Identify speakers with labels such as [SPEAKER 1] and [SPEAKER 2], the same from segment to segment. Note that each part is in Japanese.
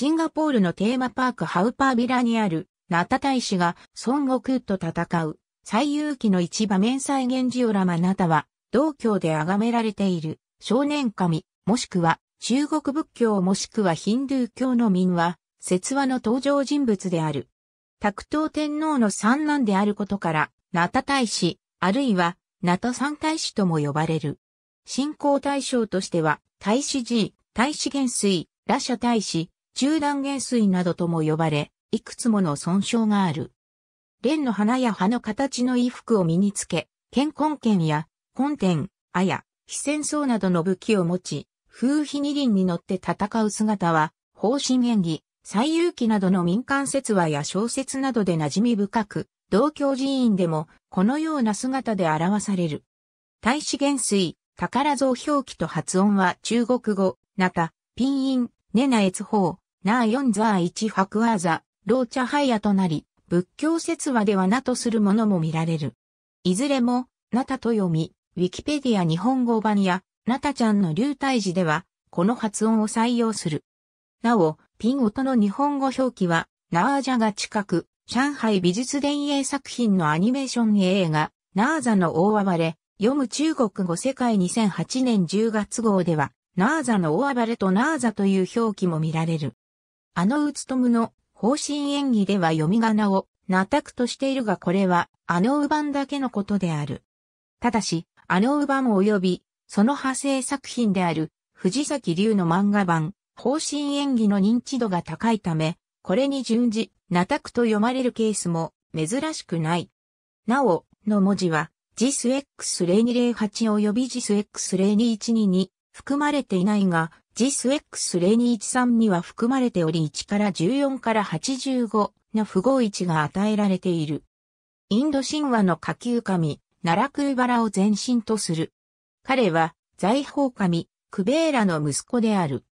[SPEAKER 1] シンガポールのテーマパークハウパービラにある、ナタ大使が孫悟空と戦う、最遊記の一場面再現ジオラマナタは、道教で崇められている、少年神、もしくは、中国仏教もしくはヒンドゥー教の民は、説話の登場人物である。卓東天皇の三男であることから、ナタ大使、あるいは、ナタ三大使とも呼ばれる。信仰対象としては、大使寺、大使元帥、羅社大使、中断減衰などとも呼ばれ、いくつもの損傷がある。蓮の花や葉の形の衣服を身につけ、健根剣や、本天、あや、非戦争などの武器を持ち、風皮二輪に乗って戦う姿は、方針演技、最遊記などの民間説話や小説などで馴染み深く、同教寺院でもこのような姿で表される。大使元帥、宝蔵表記と発音は中国語、なた、ピンイン、ネナ越法、ナーヨンザーァクアーザ、ローチャハイヤとなり、仏教説話ではなとするものも見られる。いずれも、ナタと読み、ウィキペディア日本語版や、ナタちゃんの流体字では、この発音を採用する。なお、ピン音の日本語表記は、ナージャが近く、上海美術伝影作品のアニメーション映画、ナーザの大暴れ、読む中国語世界2008年10月号では、ナーザの大暴れとナーザという表記も見られる。あのうつとむの方針演技では読み仮名をナタクとしているがこれはあのう版だけのことである。ただし、あのう版及びその派生作品である藤崎龍の漫画版方針演技の認知度が高いため、これに順次、ナタクと読まれるケースも珍しくない。なお、の文字は、JISX0208 及び JISX0212 に含まれていないが、JISX0213 には含まれており1から14から85の符号1が与えられている。インド神話の下級神、ナラクーバラを前身とする。彼は財宝神、クベーラの息子である。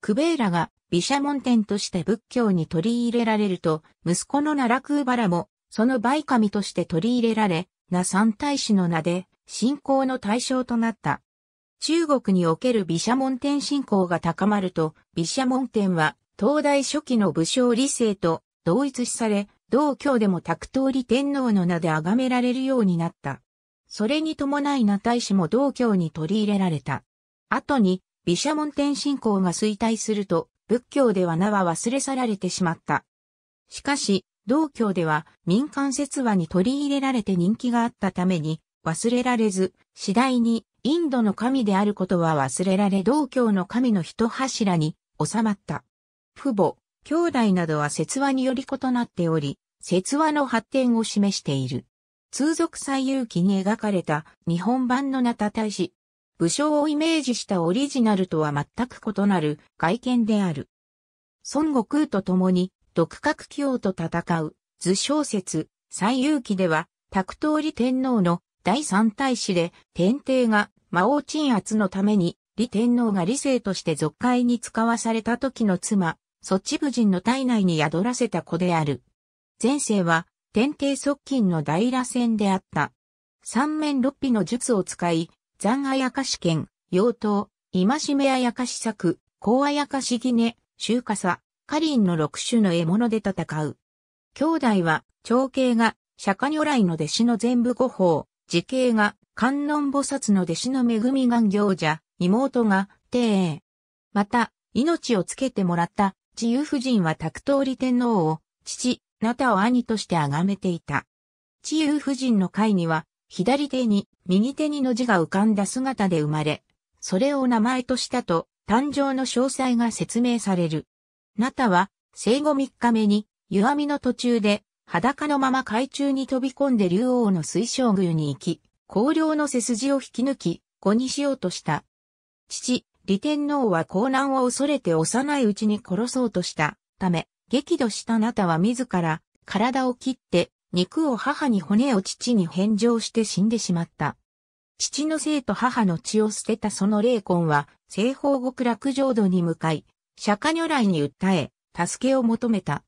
[SPEAKER 1] クベーラが毘沙門天として仏教に取り入れられると、息子のナラクーバラも、その倍神として取り入れられ、サ三大使の名で、信仰の対象となった。中国における毘沙門天信仰が高まると、毘沙門天は、東大初期の武将理性と同一視され、道教でも卓通り天皇の名で崇められるようになった。それに伴い名大使も道教に取り入れられた。後に、毘沙門天信仰が衰退すると、仏教では名は忘れ去られてしまった。しかし、道教では民間説話に取り入れられて人気があったために忘れられず、次第にインドの神であることは忘れられ道教の神の一柱に収まった。父母、兄弟などは説話により異なっており、説話の発展を示している。通俗最有期に描かれた日本版の名田大使。武将をイメージしたオリジナルとは全く異なる外見である。孫悟空と共に独角教と戦う図小説最有期では、卓通り天皇の第三大使で、天帝が魔王鎮圧のために、李天皇が理性として俗界に使わされた時の妻、ソチ夫人の体内に宿らせた子である。前世は、天帝側近の大羅戦であった。三面六臂の術を使い、残あやかし剣、妖刀、今しめあやかし作、高あやかしぎね、周華さ、カリンの六種の獲物で戦う。兄弟は、長兄が、釈迦如来の弟子の全部五法、時系が観音菩薩の弟子の恵み願行者、妹が、帝英。また、命をつけてもらった、自由夫人は宅通り天皇を、父、なたを兄として崇めていた。自由夫人の会には、左手に、右手にの字が浮かんだ姿で生まれ、それを名前としたと、誕生の詳細が説明される。なたは、生後3日目に、歪みの途中で、裸のまま海中に飛び込んで竜王の水晶宮に行き、高料の背筋を引き抜き、子にしようとした。父、李天皇は高難を恐れて幼いうちに殺そうとしたため、激怒したなたは自ら体を切って、肉を母に骨を父に返上して死んでしまった。父の生と母の血を捨てたその霊魂は、西方極楽浄土に向かい、釈迦如来に訴え、助けを求めた。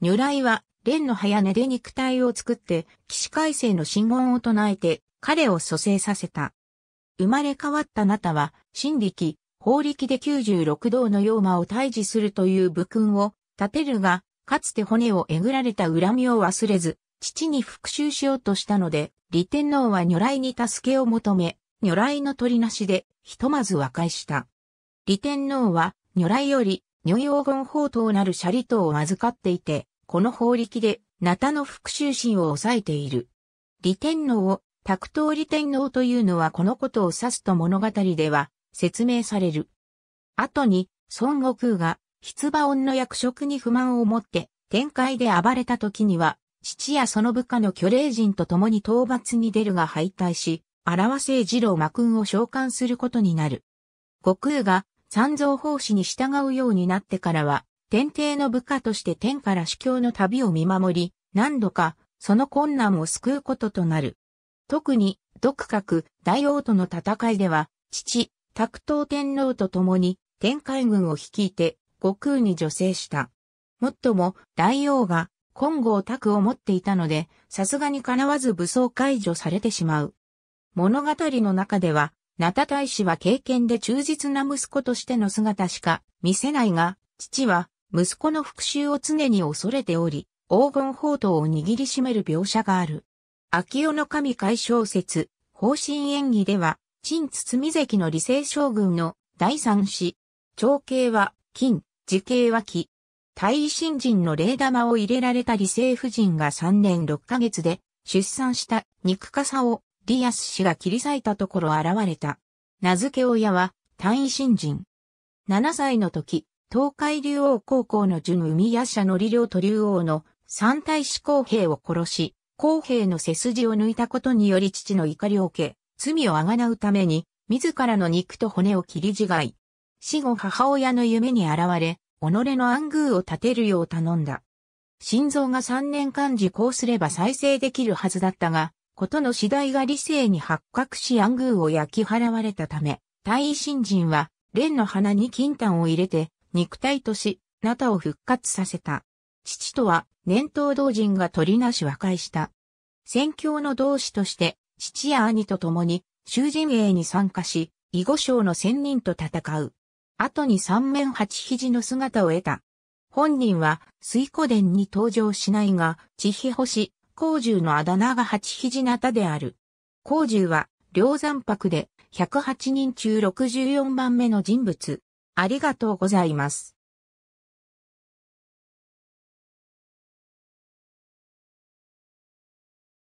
[SPEAKER 1] 如来は蓮の早寝で肉体を作って、騎士改正の信言を唱えて、彼を蘇生させた。生まれ変わったなたは、神力、法力で96道の妖魔を退治するという武勲を立てるが、かつて骨をえぐられた恨みを忘れず、父に復讐しようとしたので、李天皇は如来に助けを求め、如来の取りなしで、ひとまず和解した。李天皇は、如来より、如用言法となるシャリを預かっていて、この法力で、ナタの復讐心を抑えている。李天皇を、卓東李天皇というのはこのことを指すと物語では説明される。後に、孫悟空が、筆馬音の役職に不満を持って、展開で暴れた時には、父やその部下の巨霊人と共に討伐に出るが敗退し、荒和聖二郎魔君を召喚することになる。悟空が、三蔵法師に従うようになってからは、天帝の部下として天から主教の旅を見守り、何度かその困難を救うこととなる。特に、独角、大王との戦いでは、父、卓東天皇と共に天海軍を率いて悟空に助成した。もっとも大王が金剛卓を持っていたので、さすがに叶わず武装解除されてしまう。物語の中では、ナタ大使は経験で忠実な息子としての姿しか見せないが、父は息子の復讐を常に恐れており、黄金宝刀を握りしめる描写がある。秋代の神解小説、方針演技では、陳包関の理性将軍の第三子。長兄は金、時兄は木。大新人の霊玉を入れられた理性夫人が3年6ヶ月で出産した肉かさをディアス氏が切り裂いたところ現れた。名付け親は大異新人。7歳の時、東海竜王高校の準海夜社の利良と竜王の三大志公平を殺し、公平の背筋を抜いたことにより父の怒りを受け、罪をあがなうために、自らの肉と骨を切り違い。死後母親の夢に現れ、己の暗宮を立てるよう頼んだ。心臓が3年間時効すれば再生できるはずだったが、ことの次第が理性に発覚し暗宮を焼き払われたため、大異新人は、蓮の花に金丹を入れて、肉体とし、ナタを復活させた。父とは、年頭同人が取りなし和解した。宣教の同志として、父や兄と共に、囚人営に参加し、囲碁将の仙人と戦う。後に三面八肘の姿を得た。本人は、水湖殿に登場しないが、千比星、光獣のあだ名が八肘なたである。光獣は、両山泊で、108人中64番目の人物。ありがとうございます。